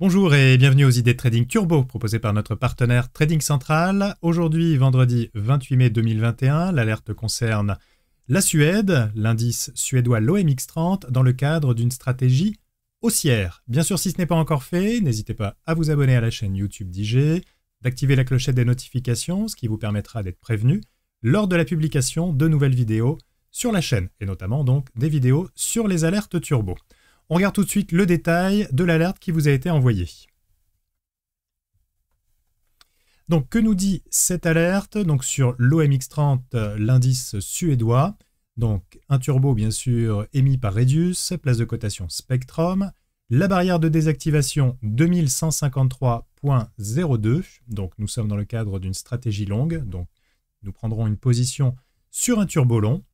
Bonjour et bienvenue aux idées de trading turbo proposées par notre partenaire Trading Central. Aujourd'hui, vendredi 28 mai 2021, l'alerte concerne la Suède, l'indice suédois l'OMX 30 dans le cadre d'une stratégie haussière. Bien sûr, si ce n'est pas encore fait, n'hésitez pas à vous abonner à la chaîne YouTube d'IG, d'activer la clochette des notifications, ce qui vous permettra d'être prévenu lors de la publication de nouvelles vidéos sur la chaîne, et notamment donc des vidéos sur les alertes turbo. On regarde tout de suite le détail de l'alerte qui vous a été envoyée. Donc, que nous dit cette alerte Donc, sur l'OMX30, euh, l'indice suédois. Donc, un turbo, bien sûr, émis par Redius, place de cotation Spectrum. La barrière de désactivation 2153.02. Donc, nous sommes dans le cadre d'une stratégie longue. Donc, nous prendrons une position sur un turbo long.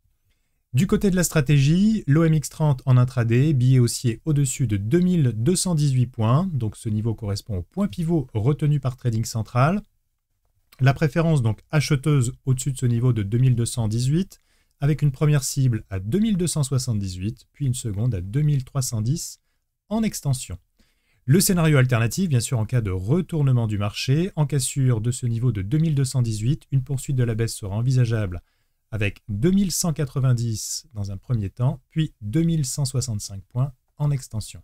Du côté de la stratégie, l'OMX30 en intraday, billet haussier au-dessus de 2218 points, donc ce niveau correspond au point pivot retenu par Trading Central. La préférence donc acheteuse au-dessus de ce niveau de 2218, avec une première cible à 2278, puis une seconde à 2310 en extension. Le scénario alternatif, bien sûr, en cas de retournement du marché, en cassure de ce niveau de 2218, une poursuite de la baisse sera envisageable avec 2190 dans un premier temps, puis 2165 points en extension.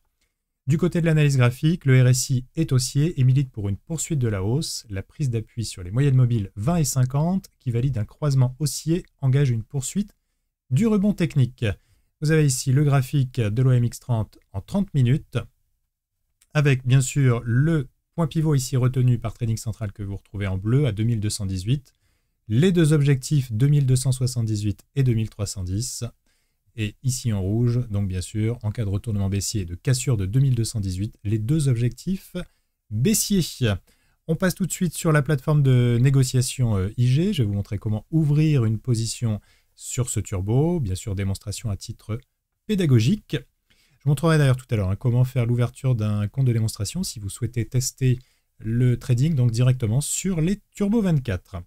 Du côté de l'analyse graphique, le RSI est haussier et milite pour une poursuite de la hausse. La prise d'appui sur les moyennes mobiles 20 et 50, qui valide un croisement haussier, engage une poursuite du rebond technique. Vous avez ici le graphique de l'OMX 30 en 30 minutes, avec bien sûr le point pivot ici retenu par Trading Central que vous retrouvez en bleu à 2218, les deux objectifs 2278 et 2310. Et ici en rouge, donc bien sûr, en cas de retournement baissier et de cassure de 2218, les deux objectifs baissiers. On passe tout de suite sur la plateforme de négociation euh, IG. Je vais vous montrer comment ouvrir une position sur ce turbo. Bien sûr, démonstration à titre pédagogique. Je vous montrerai d'ailleurs tout à l'heure hein, comment faire l'ouverture d'un compte de démonstration si vous souhaitez tester le trading donc directement sur les Turbo 24.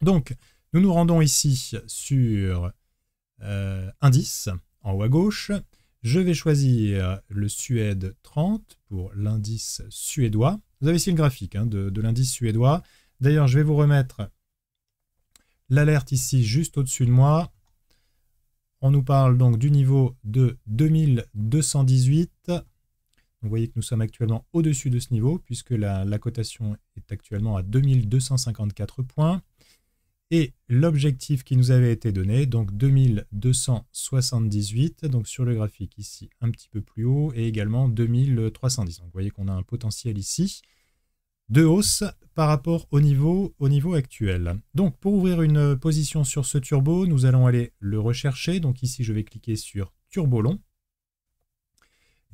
Donc, nous nous rendons ici sur indice, euh, en haut à gauche. Je vais choisir le Suède 30 pour l'indice suédois. Vous avez ici le graphique hein, de, l'indice suédois. D'ailleurs, je vais vous remettre l'alerte ici juste au-dessus de moi. On nous parle donc du niveau de 2218. vous voyez que nous sommes actuellement au-dessus de ce niveau puisque la cotation est actuellement à 2254 points et l'objectif qui nous avait été donné, donc 2278, donc sur le graphique ici un petit peu plus haut, et également 2310. Donc vous voyez qu'on a un potentiel ici de hausse par rapport au niveau, au niveau actuel. Donc pour ouvrir une position sur ce turbo, nous allons aller le rechercher. Donc ici je vais cliquer sur turbo long.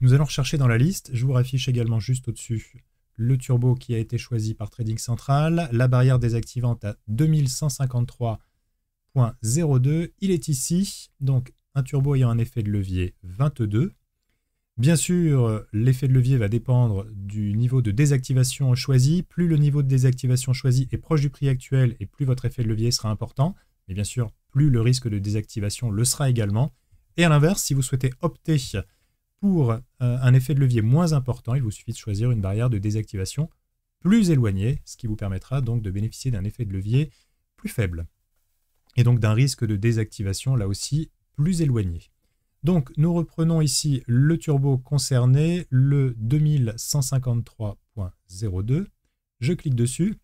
Nous allons rechercher dans la liste, je vous affiche également juste au-dessus le turbo qui a été choisi par Trading Central, la barrière désactivante à 2153.02, il est ici, donc un turbo ayant un effet de levier 22. Bien sûr, l'effet de levier va dépendre du niveau de désactivation choisi. Plus le niveau de désactivation choisi est proche du prix actuel et plus votre effet de levier sera important, mais bien sûr, plus le risque de désactivation le sera également. Et à l'inverse, si vous souhaitez opter pour euh, un effet de levier moins important, il vous suffit de choisir une barrière de désactivation plus éloignée, ce qui vous permettra donc de bénéficier d'un effet de levier plus faible et donc d'un risque de désactivation là aussi plus éloigné. Donc nous reprenons ici le turbo concerné, le 2153.02. Je clique dessus.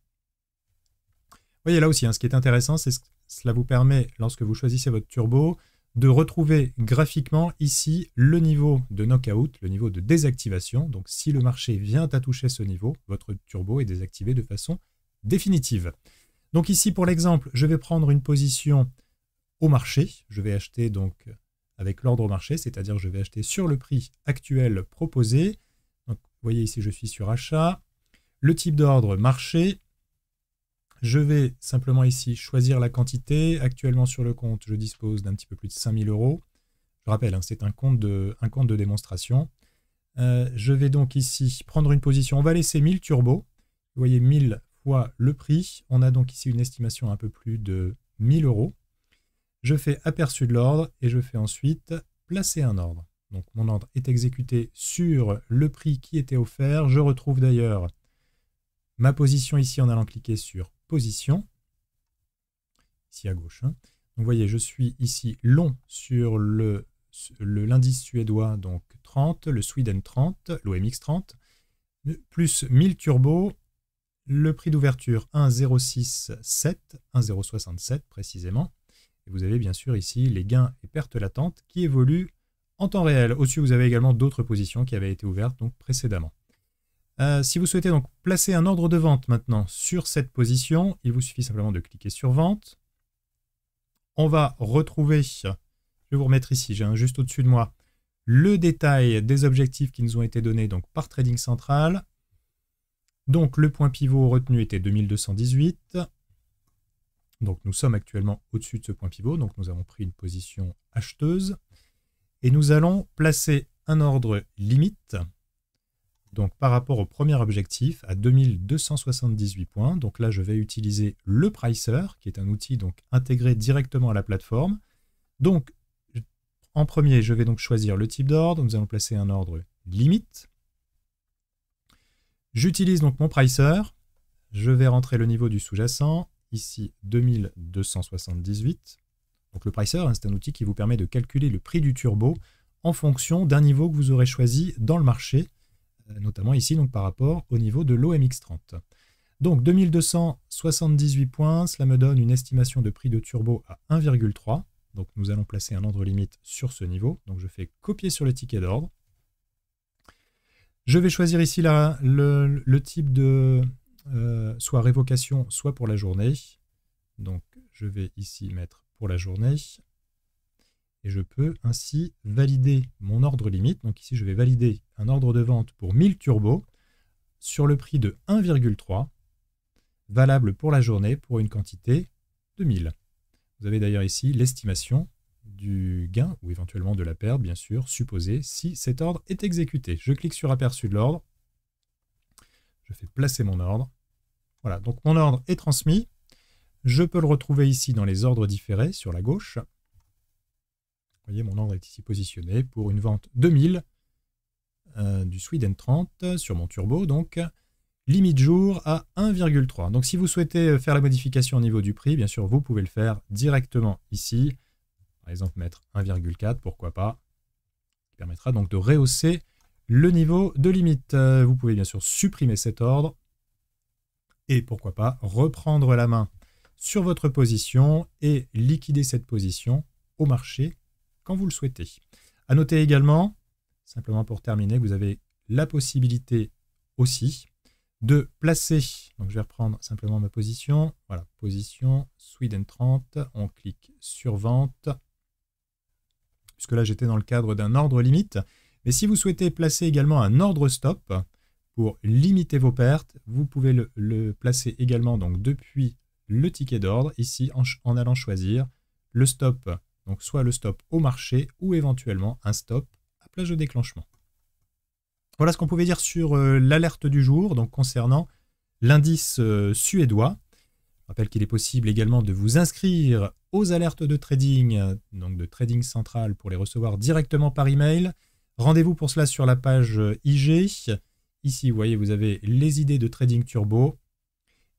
Vous voyez là aussi, hein, ce qui est intéressant, c'est que cela vous permet, lorsque vous choisissez votre turbo, de retrouver graphiquement ici le niveau de knockout, le niveau de désactivation. Donc si le marché vient à toucher ce niveau, votre turbo est désactivé de façon définitive. Donc ici, pour l'exemple, je vais prendre une position au marché. Je vais acheter donc avec l'ordre au marché, c'est-à-dire je vais acheter sur le prix actuel proposé. Donc vous voyez ici, je suis sur achat. Le type d'ordre marché. Je vais simplement ici choisir la quantité. Actuellement sur le compte, je dispose d'un petit peu plus de 5000 euros. Je rappelle, hein, c'est un, compte de, démonstration. Euh, je vais donc ici prendre une position. On va laisser 1000 turbos. Vous voyez, 1000 fois le prix. On a donc ici une estimation un peu plus de 1000 euros. Je fais aperçu de l'ordre et je fais ensuite placer un ordre. Donc mon ordre est exécuté sur le prix qui était offert. Je retrouve d'ailleurs ma position ici en allant cliquer sur position, ici à gauche. vous hein. voyez, je suis ici long sur le l'indice suédois, donc 30, le Sweden 30, l'OMX 30, plus 1000 turbos, le prix d'ouverture 1,067, 1,067 précisément. Et vous avez bien sûr ici les gains et pertes latentes qui évoluent en temps réel. Au-dessus, vous avez également d'autres positions qui avaient été ouvertes donc précédemment. Euh, si vous souhaitez donc placer un ordre de vente maintenant sur cette position, il vous suffit simplement de cliquer sur vente. On va retrouver, je vais vous remettre ici, j'ai un juste au-dessus de moi, le détail des objectifs qui nous ont été donnés donc, par Trading Central. Donc le point pivot retenu était 2218. Donc nous sommes actuellement au-dessus de ce point pivot, donc nous avons pris une position acheteuse. Et nous allons placer un ordre limite donc par rapport au premier objectif, à 2278 points, donc là je vais utiliser le Pricer, qui est un outil donc intégré directement à la plateforme. Donc en premier, je vais donc choisir le type d'ordre, nous allons placer un ordre limite. J'utilise donc mon Pricer, je vais rentrer le niveau du sous-jacent, ici 2278. Donc le Pricer, hein, c'est un outil qui vous permet de calculer le prix du turbo en fonction d'un niveau que vous aurez choisi dans le marché notamment ici donc par rapport au niveau de l'OMX 30. Donc 2278 points, cela me donne une estimation de prix de turbo à 1,3. Donc nous allons placer un ordre limite sur ce niveau. Donc je fais copier sur le ticket d'ordre. Je vais choisir ici la, le, type de euh, soit révocation, soit pour la journée. Donc je vais ici mettre pour la journée et je peux ainsi valider mon ordre limite. Donc ici, je vais valider un ordre de vente pour 1000 turbos sur le prix de 1,3, valable pour la journée pour une quantité de 1000. Vous avez d'ailleurs ici l'estimation du gain ou éventuellement de la perte, bien sûr, supposée si cet ordre est exécuté. Je clique sur aperçu de l'ordre. Je fais placer mon ordre. Voilà, donc mon ordre est transmis. Je peux le retrouver ici dans les ordres différés sur la gauche. Vous voyez, mon ordre est ici positionné pour une vente 2000 euh, du Sweden 30 sur mon turbo, donc limite jour à 1,3. Donc si vous souhaitez euh, faire la modification au niveau du prix, bien sûr, vous pouvez le faire directement ici. Par exemple, mettre 1,4, pourquoi pas, qui permettra donc de rehausser le niveau de limite. Euh, vous pouvez bien sûr supprimer cet ordre et pourquoi pas reprendre la main sur votre position et liquider cette position au marché vous le souhaitez. À noter également, simplement pour terminer, que vous avez la possibilité aussi de placer, donc je vais reprendre simplement ma position, voilà, position Sweden 30, on clique sur vente, puisque là j'étais dans le cadre d'un ordre limite, mais si vous souhaitez placer également un ordre stop pour limiter vos pertes, vous pouvez le, placer également donc depuis le ticket d'ordre, ici en allant choisir le stop donc soit le stop au marché ou éventuellement un stop à plage de déclenchement. Voilà ce qu'on pouvait dire sur euh, l'alerte du jour, donc concernant l'indice euh, suédois. Je rappelle qu'il est possible également de vous inscrire aux alertes de trading, donc de Trading Central, pour les recevoir directement par email. Rendez-vous pour cela sur la page euh, IG. Ici, vous voyez, vous avez les idées de Trading Turbo.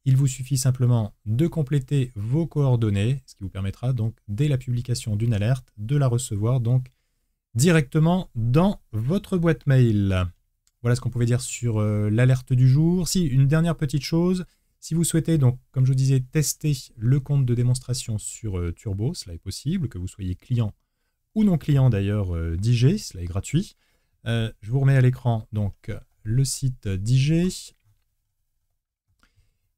Il vous suffit simplement de compléter vos coordonnées, ce qui vous permettra donc dès la publication d'une alerte de la recevoir donc directement dans votre boîte mail. Voilà ce qu'on pouvait dire sur euh, l'alerte du jour. Si, une dernière petite chose, si vous souhaitez donc, comme je vous disais, tester le compte de démonstration sur euh, Turbo, cela est possible, que vous soyez client ou non client d'ailleurs euh, cela est gratuit. Euh, je vous remets à l'écran donc le site d'IG,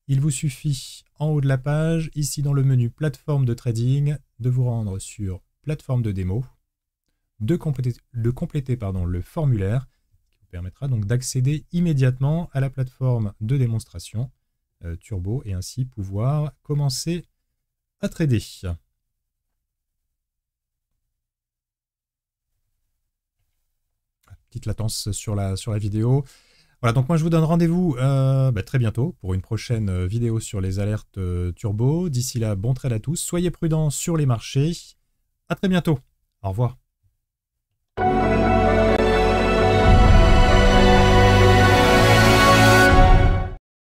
il vous suffit en haut de la page, ici dans le menu plateforme de trading, de vous rendre sur plateforme de démo, de compléter, le formulaire qui vous permettra donc d'accéder immédiatement à la plateforme de démonstration euh, Turbo et ainsi pouvoir commencer à trader. Petite latence sur la vidéo. Voilà, donc moi je vous donne rendez-vous euh, bah, très bientôt pour une prochaine euh, vidéo sur les alertes euh, turbo. D'ici là, bon trade à tous, soyez prudents sur les marchés. À très bientôt. Au revoir.